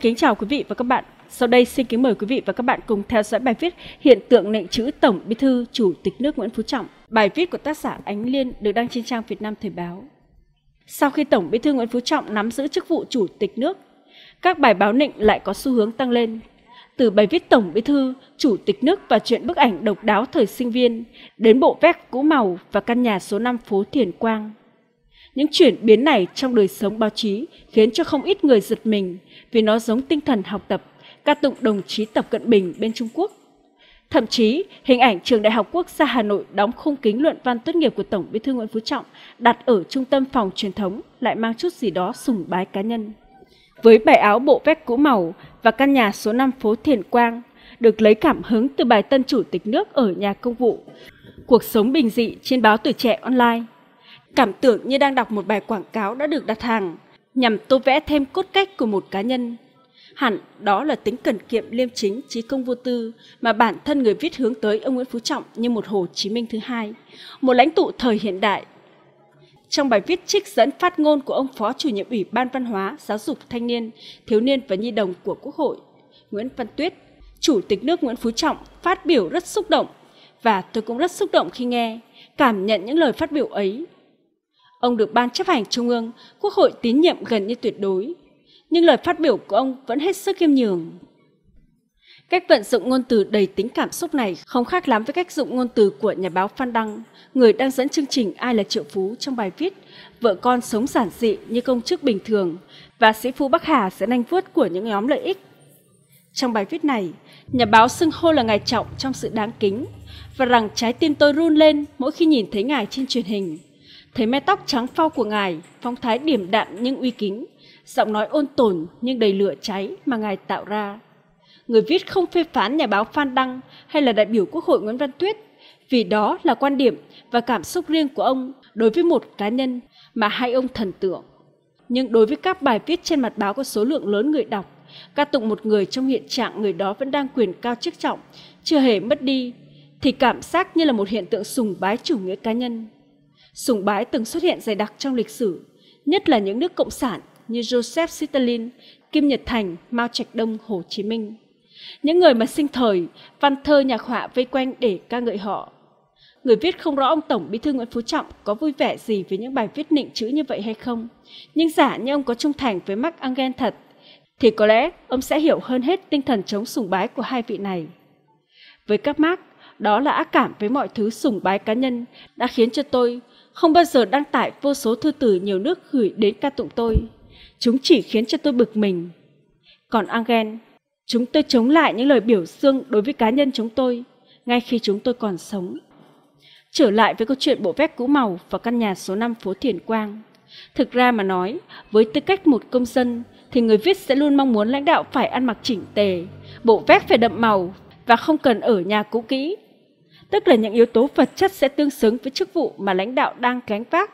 Xin kính chào quý vị và các bạn. Sau đây xin kính mời quý vị và các bạn cùng theo dõi bài viết Hiện tượng lệnh chữ Tổng Bí thư Chủ tịch nước Nguyễn Phú Trọng. Bài viết của tác giả Ánh Liên được đăng trên trang Việt Nam Thời báo. Sau khi Tổng Bí thư Nguyễn Phú Trọng nắm giữ chức vụ Chủ tịch nước, các bài báo nịnh lại có xu hướng tăng lên. Từ bài viết Tổng Bí thư, Chủ tịch nước và chuyện bức ảnh độc đáo thời sinh viên, đến bộ vét cũ màu và căn nhà số 5 phố Thiền Quang, những chuyển biến này trong đời sống báo chí khiến cho không ít người giật mình vì nó giống tinh thần học tập, ca tụng đồng chí Tập Cận Bình bên Trung Quốc. Thậm chí, hình ảnh Trường Đại học Quốc gia Hà Nội đóng khung kính luận văn tốt nghiệp của Tổng Bí thư Nguyễn Phú Trọng đặt ở trung tâm phòng truyền thống lại mang chút gì đó sùng bái cá nhân. Với bài áo bộ vest cũ màu và căn nhà số 5 phố Thiền Quang, được lấy cảm hứng từ bài tân chủ tịch nước ở nhà công vụ, cuộc sống bình dị trên báo tuổi trẻ online cảm tưởng như đang đọc một bài quảng cáo đã được đặt hàng, nhằm tô vẽ thêm cốt cách của một cá nhân. Hẳn đó là tính cần kiệm liêm chính, trí công vô tư mà bản thân người viết hướng tới ông Nguyễn Phú Trọng như một Hồ Chí Minh thứ hai, một lãnh tụ thời hiện đại. Trong bài viết trích dẫn phát ngôn của ông Phó Chủ nhiệm Ủy ban Văn hóa, Giáo dục Thanh niên, Thiếu niên và Nhi đồng của Quốc hội, Nguyễn Văn Tuyết, Chủ tịch nước Nguyễn Phú Trọng phát biểu rất xúc động và tôi cũng rất xúc động khi nghe, cảm nhận những lời phát biểu ấy Ông được Ban chấp hành Trung ương, Quốc hội tín nhiệm gần như tuyệt đối. Nhưng lời phát biểu của ông vẫn hết sức khiêm nhường. Cách vận dụng ngôn từ đầy tính cảm xúc này không khác lắm với cách dụng ngôn từ của nhà báo Phan Đăng, người đang dẫn chương trình Ai là triệu phú trong bài viết Vợ con sống giản dị như công chức bình thường và sĩ phu Bắc Hà sẽ nanh vuốt của những nhóm lợi ích. Trong bài viết này, nhà báo xưng hô là ngài Trọng trong sự đáng kính và rằng trái tim tôi run lên mỗi khi nhìn thấy ngài trên truyền hình thấy mái tóc trắng phau của ngài, phong thái điềm đạm nhưng uy kính, giọng nói ôn tồn nhưng đầy lửa cháy mà ngài tạo ra. Người viết không phê phán nhà báo Phan Đăng hay là đại biểu Quốc hội Nguyễn Văn Tuyết, vì đó là quan điểm và cảm xúc riêng của ông đối với một cá nhân mà hai ông thần tượng. Nhưng đối với các bài viết trên mặt báo có số lượng lớn người đọc, ca tụng một người trong hiện trạng người đó vẫn đang quyền cao chức trọng, chưa hề mất đi, thì cảm giác như là một hiện tượng sùng bái chủ nghĩa cá nhân. Sùng bái từng xuất hiện dày đặc trong lịch sử, nhất là những nước cộng sản như Joseph Stalin, Kim Nhật Thành, Mao Trạch Đông, Hồ Chí Minh. Những người mà sinh thời, văn thơ nhạc họa vây quanh để ca ngợi họ. Người viết không rõ ông Tổng Bí thư Nguyễn Phú Trọng có vui vẻ gì với những bài viết nịnh chữ như vậy hay không, nhưng giả như ông có trung thành với Mark Engel thật, thì có lẽ ông sẽ hiểu hơn hết tinh thần chống sùng bái của hai vị này. Với các Mark, đó là ác cảm với mọi thứ sùng bái cá nhân đã khiến cho tôi không bao giờ đăng tải vô số thư từ nhiều nước gửi đến ca tụng tôi. Chúng chỉ khiến cho tôi bực mình. Còn Angen, chúng tôi chống lại những lời biểu dương đối với cá nhân chúng tôi, ngay khi chúng tôi còn sống. Trở lại với câu chuyện bộ vest cũ màu và căn nhà số 5 phố Thiền Quang. Thực ra mà nói, với tư cách một công dân, thì người viết sẽ luôn mong muốn lãnh đạo phải ăn mặc chỉnh tề, bộ vest phải đậm màu và không cần ở nhà cũ kỹ tức là những yếu tố vật chất sẽ tương xứng với chức vụ mà lãnh đạo đang gánh vác,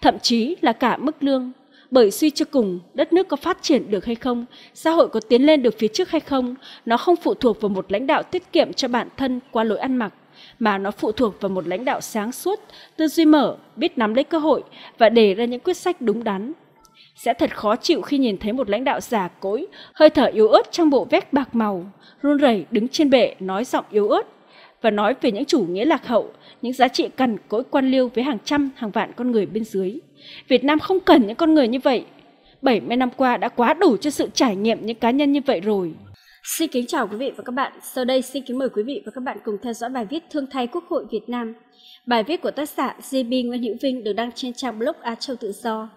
thậm chí là cả mức lương. Bởi suy cho cùng, đất nước có phát triển được hay không, xã hội có tiến lên được phía trước hay không, nó không phụ thuộc vào một lãnh đạo tiết kiệm cho bản thân qua lối ăn mặc, mà nó phụ thuộc vào một lãnh đạo sáng suốt, tư duy mở, biết nắm lấy cơ hội và đề ra những quyết sách đúng đắn. Sẽ thật khó chịu khi nhìn thấy một lãnh đạo già cỗi, hơi thở yếu ớt trong bộ vest bạc màu, run rẩy đứng trên bệ nói giọng yếu ớt, và nói về những chủ nghĩa lạc hậu, những giá trị cần cỗi quan liêu với hàng trăm, hàng vạn con người bên dưới. Việt Nam không cần những con người như vậy. 70 năm qua đã quá đủ cho sự trải nghiệm những cá nhân như vậy rồi. Xin kính chào quý vị và các bạn. Sau đây xin kính mời quý vị và các bạn cùng theo dõi bài viết Thương thay Quốc hội Việt Nam. Bài viết của tác giả JB Nguyễn Hữu Vinh được đăng trên trang blog Á Châu Tự Do.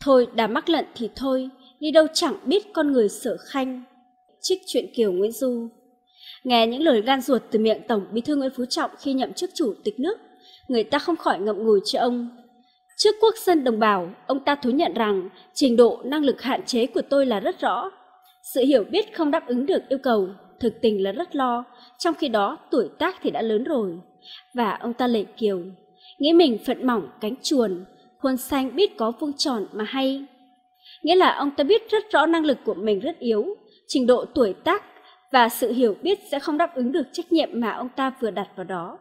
Thôi đã mắc lận thì thôi, đi đâu chẳng biết con người sở khanh. Trích truyện Kiều Nguyễn Du Nghe những lời gan ruột từ miệng Tổng Bí thư Nguyễn Phú Trọng khi nhậm chức chủ tịch nước, người ta không khỏi ngậm ngùi cho ông. Trước quốc dân đồng bào, ông ta thú nhận rằng trình độ năng lực hạn chế của tôi là rất rõ. Sự hiểu biết không đáp ứng được yêu cầu, thực tình là rất lo, trong khi đó tuổi tác thì đã lớn rồi. Và ông ta lệ kiều, nghĩ mình phận mỏng cánh chuồn, khuôn xanh biết có vuông tròn mà hay. Nghĩa là ông ta biết rất rõ năng lực của mình rất yếu, trình độ tuổi tác và sự hiểu biết sẽ không đáp ứng được trách nhiệm mà ông ta vừa đặt vào đó.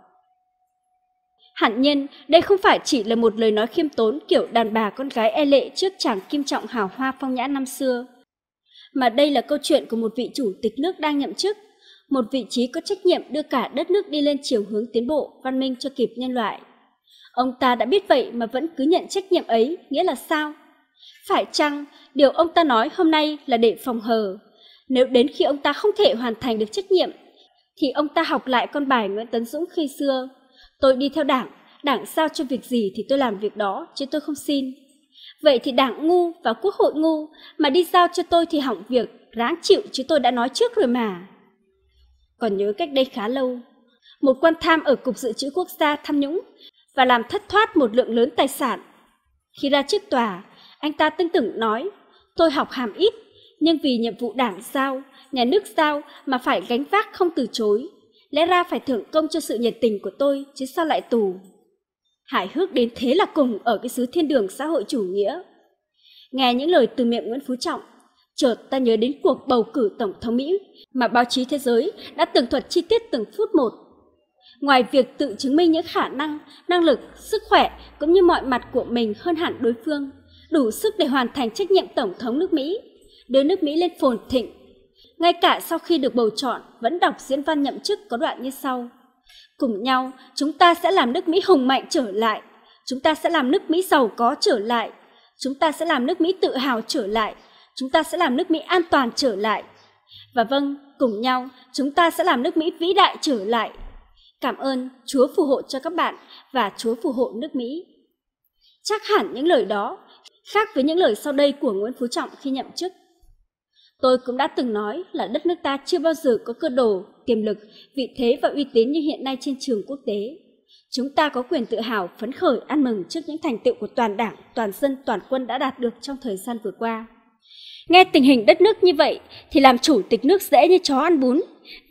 Hẳn nhiên, đây không phải chỉ là một lời nói khiêm tốn kiểu đàn bà con gái e lệ trước chàng kim trọng hào hoa phong nhã năm xưa. Mà đây là câu chuyện của một vị chủ tịch nước đang nhậm chức, một vị trí có trách nhiệm đưa cả đất nước đi lên chiều hướng tiến bộ, văn minh cho kịp nhân loại. Ông ta đã biết vậy mà vẫn cứ nhận trách nhiệm ấy, nghĩa là sao? Phải chăng điều ông ta nói hôm nay là để phòng hờ, nếu đến khi ông ta không thể hoàn thành được trách nhiệm, thì ông ta học lại con bài Nguyễn Tấn Dũng khi xưa. Tôi đi theo đảng, đảng sao cho việc gì thì tôi làm việc đó, chứ tôi không xin. Vậy thì đảng ngu và quốc hội ngu, mà đi giao cho tôi thì hỏng việc, ráng chịu chứ tôi đã nói trước rồi mà. Còn nhớ cách đây khá lâu, một quan tham ở Cục Dự trữ Quốc gia tham nhũng và làm thất thoát một lượng lớn tài sản. Khi ra trước tòa, anh ta tưng tửng nói, tôi học hàm ít nhưng vì nhiệm vụ đảng sao, nhà nước sao mà phải gánh vác không từ chối. Lẽ ra phải thưởng công cho sự nhiệt tình của tôi, chứ sao lại tù. Hài hước đến thế là cùng ở cái xứ thiên đường xã hội chủ nghĩa. Nghe những lời từ miệng Nguyễn Phú Trọng, chợt ta nhớ đến cuộc bầu cử Tổng thống Mỹ mà báo chí thế giới đã tường thuật chi tiết từng phút một. Ngoài việc tự chứng minh những khả năng, năng lực, sức khỏe cũng như mọi mặt của mình hơn hẳn đối phương, đủ sức để hoàn thành trách nhiệm Tổng thống nước Mỹ đưa nước Mỹ lên phồn thịnh. Ngay cả sau khi được bầu chọn, vẫn đọc diễn văn nhậm chức có đoạn như sau. Cùng nhau, chúng ta sẽ làm nước Mỹ hùng mạnh trở lại. Chúng ta sẽ làm nước Mỹ giàu có trở lại. Chúng ta sẽ làm nước Mỹ tự hào trở lại. Chúng ta sẽ làm nước Mỹ an toàn trở lại. Và vâng, cùng nhau, chúng ta sẽ làm nước Mỹ vĩ đại trở lại. Cảm ơn Chúa phù hộ cho các bạn và Chúa phù hộ nước Mỹ. Chắc hẳn những lời đó khác với những lời sau đây của Nguyễn Phú Trọng khi nhậm chức. Tôi cũng đã từng nói là đất nước ta chưa bao giờ có cơ đồ, tiềm lực, vị thế và uy tín như hiện nay trên trường quốc tế. Chúng ta có quyền tự hào, phấn khởi, ăn mừng trước những thành tựu của toàn đảng, toàn dân, toàn quân đã đạt được trong thời gian vừa qua. Nghe tình hình đất nước như vậy thì làm chủ tịch nước dễ như chó ăn bún.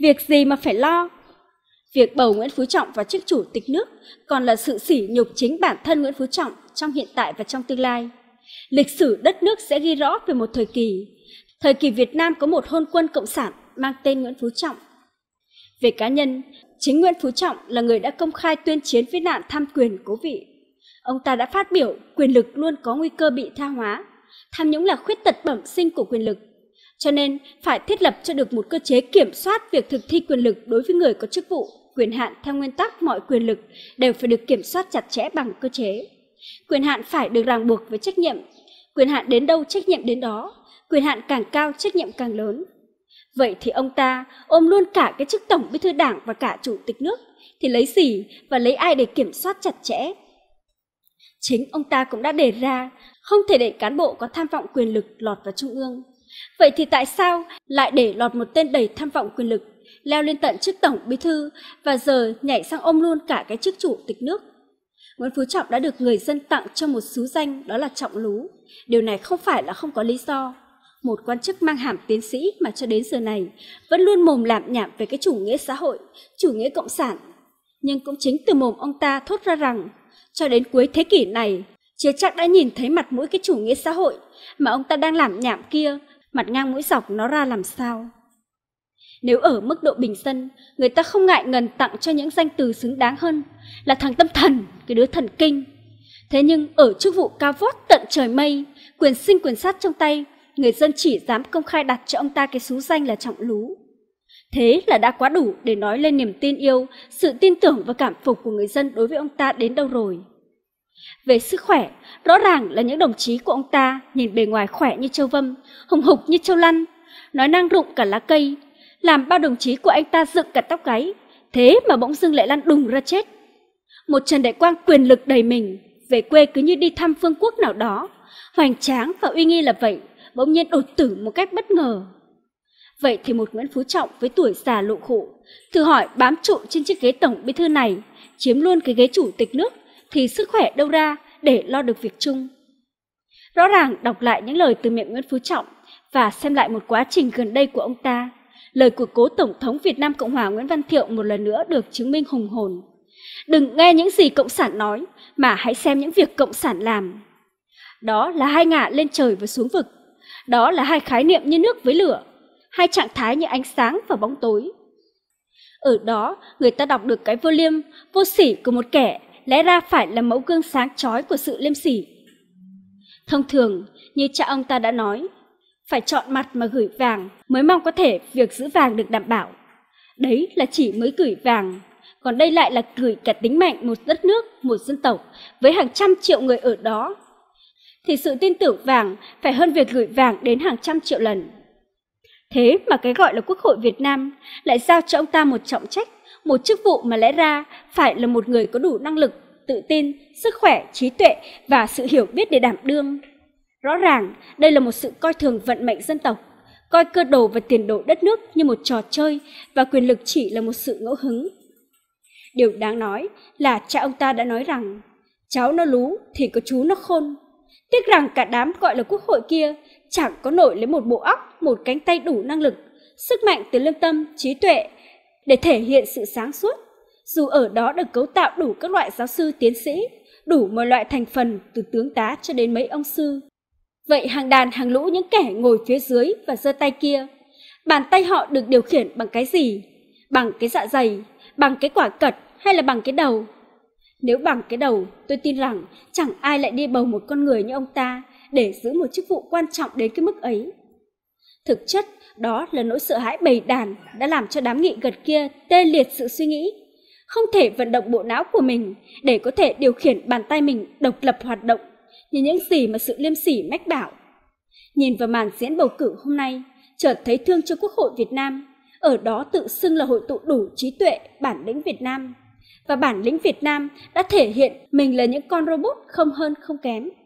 Việc gì mà phải lo? Việc bầu Nguyễn Phú Trọng vào chức chủ tịch nước còn là sự sỉ nhục chính bản thân Nguyễn Phú Trọng trong hiện tại và trong tương lai. Lịch sử đất nước sẽ ghi rõ về một thời kỳ Thời kỳ Việt Nam có một hôn quân cộng sản mang tên Nguyễn Phú Trọng. Về cá nhân, chính Nguyễn Phú Trọng là người đã công khai tuyên chiến với nạn tham quyền cố vị. Ông ta đã phát biểu quyền lực luôn có nguy cơ bị tha hóa, tham nhũng là khuyết tật bẩm sinh của quyền lực. Cho nên, phải thiết lập cho được một cơ chế kiểm soát việc thực thi quyền lực đối với người có chức vụ, quyền hạn theo nguyên tắc mọi quyền lực đều phải được kiểm soát chặt chẽ bằng cơ chế. Quyền hạn phải được ràng buộc với trách nhiệm quyền hạn đến đâu trách nhiệm đến đó, quyền hạn càng cao trách nhiệm càng lớn. Vậy thì ông ta ôm luôn cả cái chức tổng bí thư đảng và cả chủ tịch nước thì lấy gì và lấy ai để kiểm soát chặt chẽ? Chính ông ta cũng đã đề ra không thể để cán bộ có tham vọng quyền lực lọt vào trung ương. Vậy thì tại sao lại để lọt một tên đầy tham vọng quyền lực leo lên tận chức tổng bí thư và giờ nhảy sang ôm luôn cả cái chức chủ tịch nước? Nguyễn Phú Trọng đã được người dân tặng cho một sứ danh đó là Trọng Lú. Điều này không phải là không có lý do. Một quan chức mang hàm tiến sĩ mà cho đến giờ này vẫn luôn mồm làm nhảm về cái chủ nghĩa xã hội, chủ nghĩa cộng sản. Nhưng cũng chính từ mồm ông ta thốt ra rằng, cho đến cuối thế kỷ này, chưa chắc đã nhìn thấy mặt mũi cái chủ nghĩa xã hội mà ông ta đang làm nhảm kia, mặt ngang mũi dọc nó ra làm sao. Nếu ở mức độ bình dân, người ta không ngại ngần tặng cho những danh từ xứng đáng hơn là thằng tâm thần, cái đứa thần kinh. Thế nhưng ở chức vụ cao vót tận trời mây, quyền sinh quyền sát trong tay, người dân chỉ dám công khai đặt cho ông ta cái xú danh là trọng lú. Thế là đã quá đủ để nói lên niềm tin yêu, sự tin tưởng và cảm phục của người dân đối với ông ta đến đâu rồi. Về sức khỏe, rõ ràng là những đồng chí của ông ta nhìn bề ngoài khỏe như châu vâm, hồng hục như châu lăn, nói năng rụng cả lá cây, làm bao đồng chí của anh ta dựng cả tóc gáy, thế mà bỗng dưng lại lăn đùng ra chết. Một Trần Đại Quang quyền lực đầy mình, về quê cứ như đi thăm phương quốc nào đó, hoành tráng và uy nghi là vậy, bỗng nhiên đột tử một cách bất ngờ. Vậy thì một Nguyễn Phú Trọng với tuổi già lộ khổ, thử hỏi bám trụ trên chiếc ghế tổng bí thư này, chiếm luôn cái ghế chủ tịch nước, thì sức khỏe đâu ra để lo được việc chung. Rõ ràng đọc lại những lời từ miệng Nguyễn Phú Trọng và xem lại một quá trình gần đây của ông ta, Lời của cố Tổng thống Việt Nam Cộng hòa Nguyễn Văn Thiệu một lần nữa được chứng minh hùng hồn. Đừng nghe những gì Cộng sản nói, mà hãy xem những việc Cộng sản làm. Đó là hai ngả lên trời và xuống vực. Đó là hai khái niệm như nước với lửa, hai trạng thái như ánh sáng và bóng tối. Ở đó, người ta đọc được cái vô liêm, vô sỉ của một kẻ lẽ ra phải là mẫu gương sáng chói của sự liêm sỉ. Thông thường, như cha ông ta đã nói, phải chọn mặt mà gửi vàng mới mong có thể việc giữ vàng được đảm bảo. Đấy là chỉ mới gửi vàng, còn đây lại là gửi cả tính mạng một đất nước, một dân tộc với hàng trăm triệu người ở đó. Thì sự tin tưởng vàng phải hơn việc gửi vàng đến hàng trăm triệu lần. Thế mà cái gọi là Quốc hội Việt Nam lại giao cho ông ta một trọng trách, một chức vụ mà lẽ ra phải là một người có đủ năng lực, tự tin, sức khỏe, trí tuệ và sự hiểu biết để đảm đương Rõ ràng, đây là một sự coi thường vận mệnh dân tộc, coi cơ đồ và tiền đồ đất nước như một trò chơi và quyền lực chỉ là một sự ngẫu hứng. Điều đáng nói là cha ông ta đã nói rằng cháu nó lú thì có chú nó khôn. Tiếc rằng cả đám gọi là quốc hội kia chẳng có nổi lấy một bộ óc, một cánh tay đủ năng lực, sức mạnh từ lương tâm, trí tuệ để thể hiện sự sáng suốt. Dù ở đó được cấu tạo đủ các loại giáo sư tiến sĩ, đủ mọi loại thành phần từ tướng tá cho đến mấy ông sư, Vậy hàng đàn hàng lũ những kẻ ngồi phía dưới và giơ tay kia, bàn tay họ được điều khiển bằng cái gì? Bằng cái dạ dày, bằng cái quả cật hay là bằng cái đầu? Nếu bằng cái đầu, tôi tin rằng chẳng ai lại đi bầu một con người như ông ta để giữ một chức vụ quan trọng đến cái mức ấy. Thực chất, đó là nỗi sợ hãi bầy đàn đã làm cho đám nghị gật kia tê liệt sự suy nghĩ, không thể vận động bộ não của mình để có thể điều khiển bàn tay mình độc lập hoạt động nhìn những gì mà sự liêm sỉ mách bảo. Nhìn vào màn diễn bầu cử hôm nay, chợt thấy thương cho Quốc hội Việt Nam, ở đó tự xưng là hội tụ đủ trí tuệ, bản lĩnh Việt Nam. Và bản lĩnh Việt Nam đã thể hiện mình là những con robot không hơn không kém.